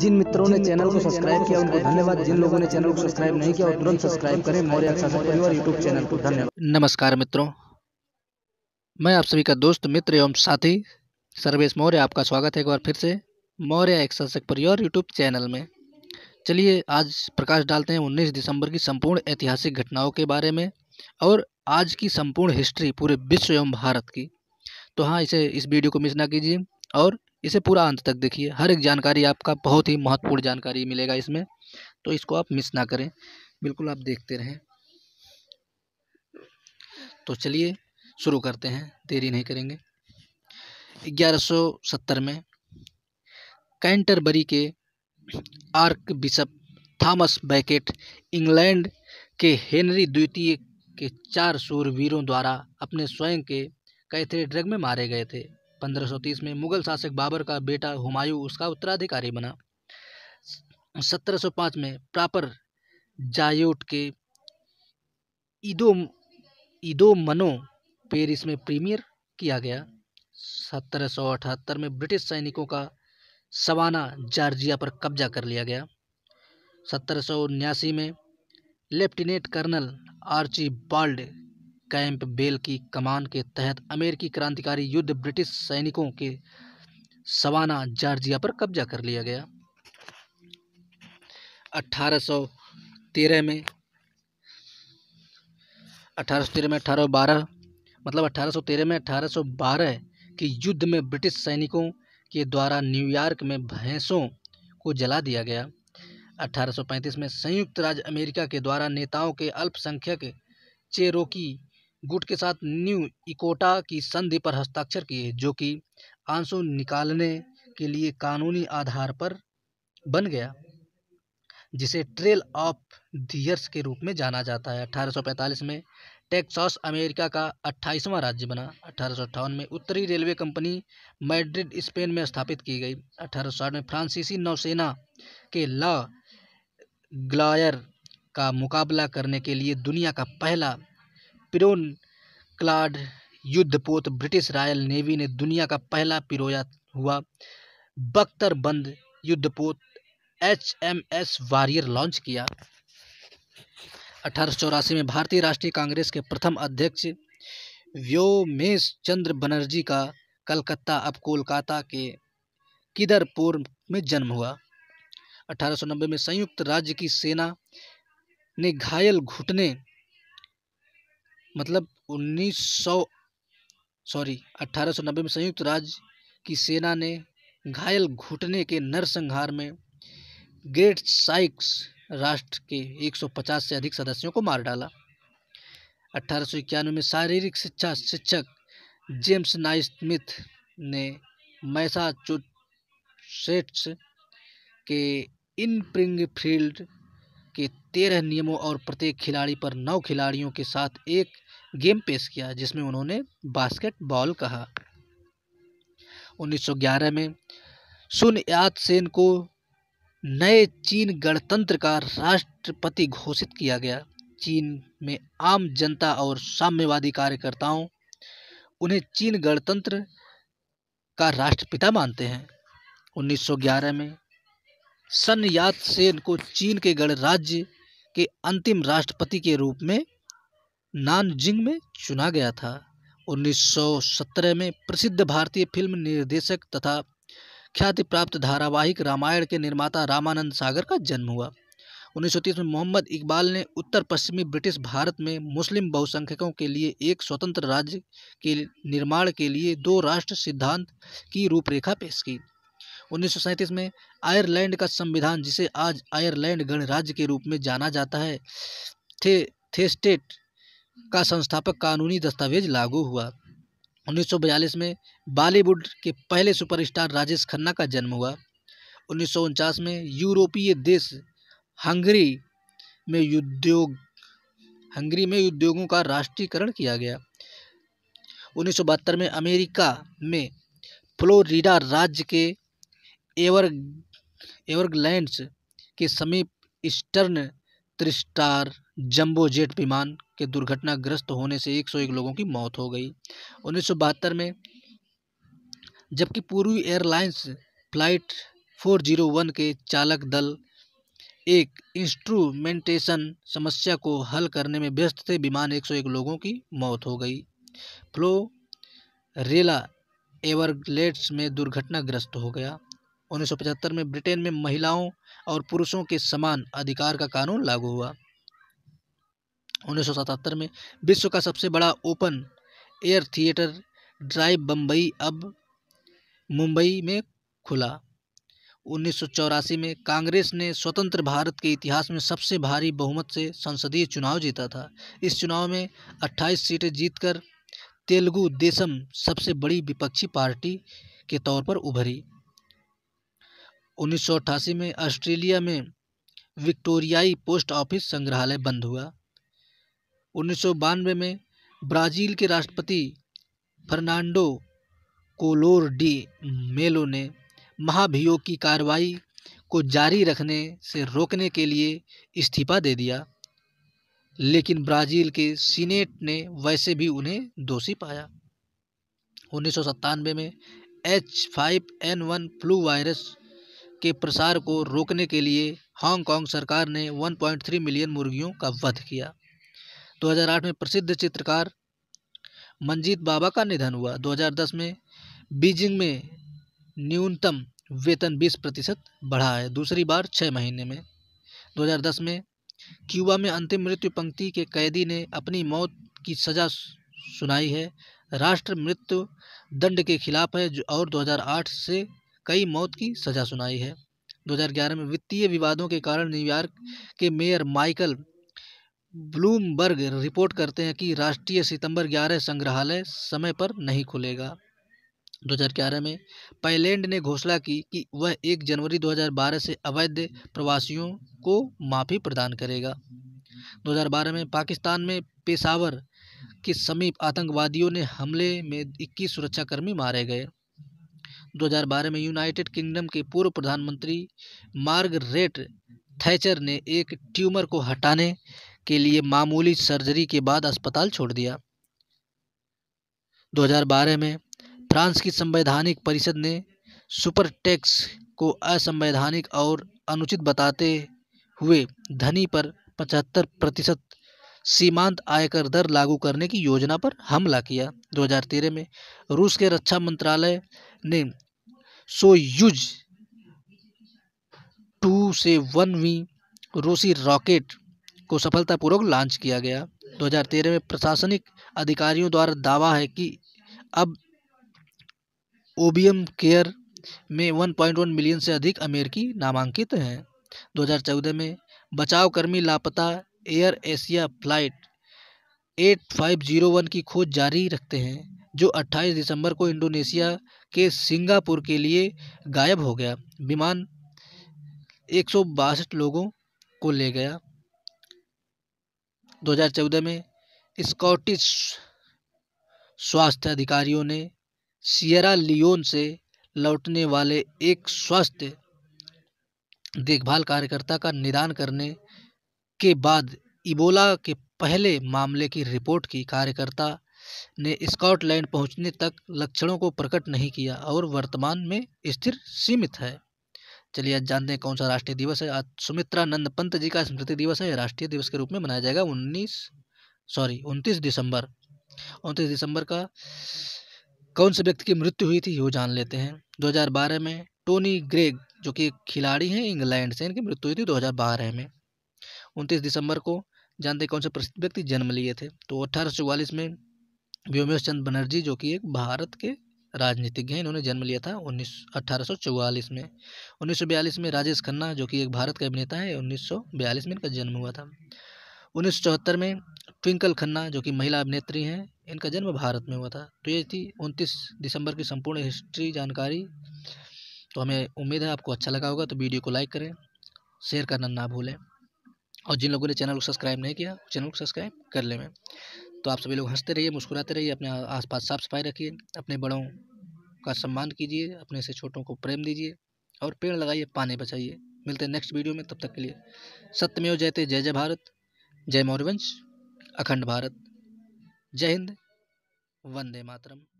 जिन मित्रों ने चैनल को सब्सक्राइब किया उनको धन्यवाद जिन लोगों ने चैनल को सब्सक्राइब नहीं किया तुरंत सब्सक्राइब करें मौर्य परिवार यूट्यूब चैनल को धन्यवाद नमस्कार मित्रों मैं आप सभी का दोस्त मित्र एवं साथी सर्वेश मौर्य आपका स्वागत है एक बार फिर से मौर्य एक शासक परिवार यूट्यूब चैनल में चलिए आज प्रकाश डालते हैं उन्नीस दिसंबर की संपूर्ण ऐतिहासिक घटनाओं के बारे में और आज की संपूर्ण हिस्ट्री पूरे विश्व एवं भारत की तो हाँ इसे इस वीडियो को मिस ना कीजिए और इसे पूरा अंत तक देखिए हर एक जानकारी आपका बहुत ही महत्वपूर्ण जानकारी मिलेगा इसमें तो इसको आप मिस ना करें बिल्कुल आप देखते रहें तो चलिए शुरू करते हैं देरी नहीं करेंगे 1170 में कैंटरबरी के archbishop Thomas Becket England के हेनरी द्वितीय के चार सूरवीरों द्वारा अपने स्वयं के कैथेड्रग में मारे गए थे 1530 में मुगल शासक बाबर का बेटा हुमायूं उसका उत्तराधिकारी बना 1705 में प्रापर जायोट के ईदो ईदो मनो पेरिस में प्रीमियर किया गया 1778 में ब्रिटिश सैनिकों का सवाना जार्जिया पर कब्जा कर लिया गया सत्रह में lieutenant colonel Archibald Campbell की कमान के तहत अमेरिकी क्रांतिकारी युद्ध ब्रिटिश सैनिकों के सवाना जॉर्जिया पर कब्जा कर लिया गया 1813 में 1813 में 1812 मतलब 1813 में 1812 के युद्ध में ब्रिटिश सैनिकों के द्वारा न्यूयॉर्क में भैंसों को जला दिया गया 1835 में संयुक्त राज्य अमेरिका के द्वारा नेताओं के अल्पसंख्यक चेरोकी गुट के साथ न्यू इकोटा की संधि पर हस्ताक्षर किए जो कि आंसू निकालने के लिए कानूनी आधार पर बन गया जिसे ट्रेल ऑफ दियर्स के रूप में जाना जाता है 1845 में टेक्सास अमेरिका का 28वां राज्य बना अठारह में उत्तरी रेलवे कंपनी मैड्रिड स्पेन में स्थापित की गई अठारह में फ्रांसीसी नौसेना के ला ग्लायर का मुकाबला करने के लिए दुनिया का पहला पिरोन क्लाड युद्धपोत ब्रिटिश रॉयल नेवी ने दुनिया का पहला पिरोया हुआ बख्तरबंद युद्धपोत H M S Warrior launch किया अठारह में भारतीय राष्ट्रीय कांग्रेस के प्रथम अध्यक्ष व्योमेश चंद्र बनर्जी का कलकत्ता अब कोलकाता के किदरपुर में जन्म हुआ 1890 में संयुक्त राज्य की सेना ने घायल घुटने मतलब उन्नीस सौ सॉरी अट्ठारह सौ नब्बे में संयुक्त राज्य की सेना ने घायल घुटने के नरसंहार में ग्रेट साइक्स राष्ट्र के 150 से अधिक सदस्यों को मार डाला अट्ठारह में शारीरिक शिक्षा शिक्षक जेम्स नाइस्मिथ ने मैसाचुसेट्स के इन प्रिंगफील्ड तेरह नियमों और प्रत्येक खिलाड़ी पर नौ खिलाड़ियों के साथ एक गेम पेश किया जिसमें उन्होंने बास्केटबॉल कहा 1911 में सुन यात सेन को नए चीन गणतंत्र का राष्ट्रपति घोषित किया गया चीन में आम जनता और साम्यवादी कार्यकर्ताओं उन्हें चीन गणतंत्र का राष्ट्रपिता मानते हैं 1911 में सन यात सेन को चीन के गणराज्य के अंतिम राष्ट्रपति के रूप में नानजिंग में चुना गया था 1917 में प्रसिद्ध भारतीय फिल्म निर्देशक तथा ख्याति प्राप्त धारावाहिक रामायण के निर्माता रामानंद सागर का जन्म हुआ 1930 में मोहम्मद इकबाल ने उत्तर पश्चिमी ब्रिटिश भारत में मुस्लिम बहुसंख्यकों के लिए एक स्वतंत्र राज्य के निर्माण के लिए दो राष्ट्र सिद्धांत की रूपरेखा पेश की उन्नीस में आयरलैंड का संविधान जिसे आज आयरलैंड गणराज्य के रूप में जाना जाता है थे थेस्टेट का संस्थापक कानूनी दस्तावेज लागू हुआ 1942 में बॉलीवुड के पहले सुपरस्टार राजेश खन्ना का जन्म हुआ उन्नीस में यूरोपीय देश हंगरी में उद्योग हंगरी में उद्योगों का राष्ट्रीयकरण किया गया उन्नीस में अमेरिका में फ्लोरिडा राज्य के एवर एवरग्लैंड के समीप ईस्टर्न त्रिस्टार जंबो जेट विमान के दुर्घटनाग्रस्त होने से 101 लोगों की मौत हो गई उन्नीस में जबकि पूर्वी एयरलाइंस फ्लाइट 401 के चालक दल एक इंस्ट्रूमेंटेशन समस्या को हल करने में व्यस्त थे विमान 101 लोगों की मौत हो गई फ्लो रेला एवरग्लेट्स में दुर्घटनाग्रस्त हो गया उन्नीस सौ पचहत्तर में ब्रिटेन में महिलाओं और पुरुषों के समान अधिकार का कानून लागू हुआ उन्नीस सौ में विश्व का सबसे बड़ा open air theatre drive Bombay अब मुंबई में खुला उन्नीस में कांग्रेस ने स्वतंत्र भारत के इतिहास में सबसे भारी बहुमत से संसदीय चुनाव जीता था इस चुनाव में 28 सीटें जीतकर तेलुगु देशम सबसे बड़ी विपक्षी पार्टी के तौर पर उभरी उन्नीस सौ अट्ठासी में ऑस्ट्रेलिया में विक्टोरियाई पोस्ट ऑफिस संग्रहालय बंद हुआ उन्नीस सौ बानवे में ब्राज़ील के राष्ट्रपति फर्नांडो कोलोर डी मेलो ने महाभियोग की कार्रवाई को जारी रखने से रोकने के लिए इस्तीफा दे दिया लेकिन ब्राज़ील के सीनेट ने वैसे भी उन्हें दोषी पाया उन्नीस में H five N one flu virus के प्रसार को रोकने के लिए हांगकांग सरकार ने 1.3 मिलियन मुर्गियों का वध किया 2008 में प्रसिद्ध चित्रकार मंजीत बाबा का निधन हुआ 2010 में बीजिंग में न्यूनतम वेतन 20 प्रतिशत बढ़ा है दूसरी बार छः महीने में 2010 में क्यूबा में अंतिम मृत्यु पंक्ति के कैदी ने अपनी मौत की सज़ा सुनाई है राष्ट्र मृत्यु दंड के खिलाफ है और 2008 से कई मौत की सजा सुनाई है 2011 में वित्तीय विवादों के कारण न्यूयॉर्क के मेयर माइकल ब्लूमबर्ग रिपोर्ट करते हैं कि राष्ट्रीय सितंबर 11 संग्रहालय समय पर नहीं खुलेगा 2011 में पैलैंड ने घोषणा की कि वह 1 जनवरी 2012 से अवैध प्रवासियों को माफ़ी प्रदान करेगा 2012 में पाकिस्तान में पेशावर के समीप आतंकवादियों ने हमले में 21 सुरक्षाकर्मी मारे गए 2012 में यूनाइटेड किंगडम के पूर्व प्रधानमंत्री मार्गरेट थैचर ने एक ट्यूमर को हटाने के लिए मामूली सर्जरी के बाद अस्पताल छोड़ दिया 2012 में फ्रांस की संवैधानिक परिषद ने सुपर टैक्स को असंवैधानिक और अनुचित बताते हुए धनी पर 75 प्रतिशत सीमांत आयकर दर लागू करने की योजना पर हमला किया 2013 में रूस के रक्षा मंत्रालय ने सो यूज टू से वन वी रूसी रॉकेट को सफलतापूर्वक लॉन्च किया गया 2013 में प्रशासनिक अधिकारियों द्वारा दावा है कि अब ओबीएम केयर में 1.1 मिलियन से अधिक अमेरिकी नामांकित हैं 2014 में बचाव कर्मी लापता Air Asia flight eight five zero one की खोज जारी रखते हैं जो 28 दिसंबर को इंडोनेशिया के सिंगापुर के लिए गायब हो गया विमान एक लोगों को ले गया 2014 में स्कॉटिश स्वास्थ्य अधिकारियों ने सियरा लियोन से लौटने वाले एक स्वास्थ्य देखभाल कार्यकर्ता का निदान करने के बाद इबोला के पहले मामले की रिपोर्ट की कार्यकर्ता ने स्कॉटलैंड पहुंचने तक लक्षणों को प्रकट नहीं किया और वर्तमान में स्थिर सीमित है चलिए आज जानते हैं कौन सा राष्ट्रीय दिवस है आज सुमित्रा नंद पंत जी का स्मृति दिवस है राष्ट्रीय दिवस के रूप में मनाया जाएगा उन्नीस सॉरी उनतीस दिसंबर उनतीस दिसंबर का कौन से व्यक्ति की मृत्यु हुई थी वो जान लेते हैं 2012 में टोनी ग्रेग जो कि खिलाड़ी हैं इंग्लैंड से इनकी मृत्यु हुई थी दो में उनतीस दिसंबर को जानते कौन से प्रसिद्ध व्यक्ति जन्म लिए थे तो अठारह में व्योमेश चंद्र बनर्जी जो कि एक भारत के राजनीतिज्ञ हैं इन्होंने जन्म लिया था उन्नीस चौवालीस में उन्नीस में राजेश खन्ना जो कि एक भारत का अभिनेता है उन्नीस में इनका जन्म हुआ था उन्नीस में ट्विंकल खन्ना जो कि महिला अभिनेत्री हैं इनका जन्म भारत में हुआ था तो ये थी उनतीस दिसंबर की संपूर्ण हिस्ट्री जानकारी तो हमें उम्मीद है आपको अच्छा लगा होगा तो वीडियो को लाइक करें शेयर करना ना भूलें और जिन लोगों ने चैनल को सब्सक्राइब नहीं किया चैनल को सब्सक्राइब कर ले मैं तो आप सभी लोग हंसते रहिए मुस्कुराते रहिए अपने आसपास साफ सफाई रखिए अपने बड़ों का सम्मान कीजिए अपने से छोटों को प्रेम दीजिए और पेड़ लगाइए पानी बचाइए मिलते हैं नेक्स्ट वीडियो में तब तक के लिए सत्यमेव जयते जय जय भारत जय मौर्यवंश अखंड भारत जय हिंद वंदे मातरम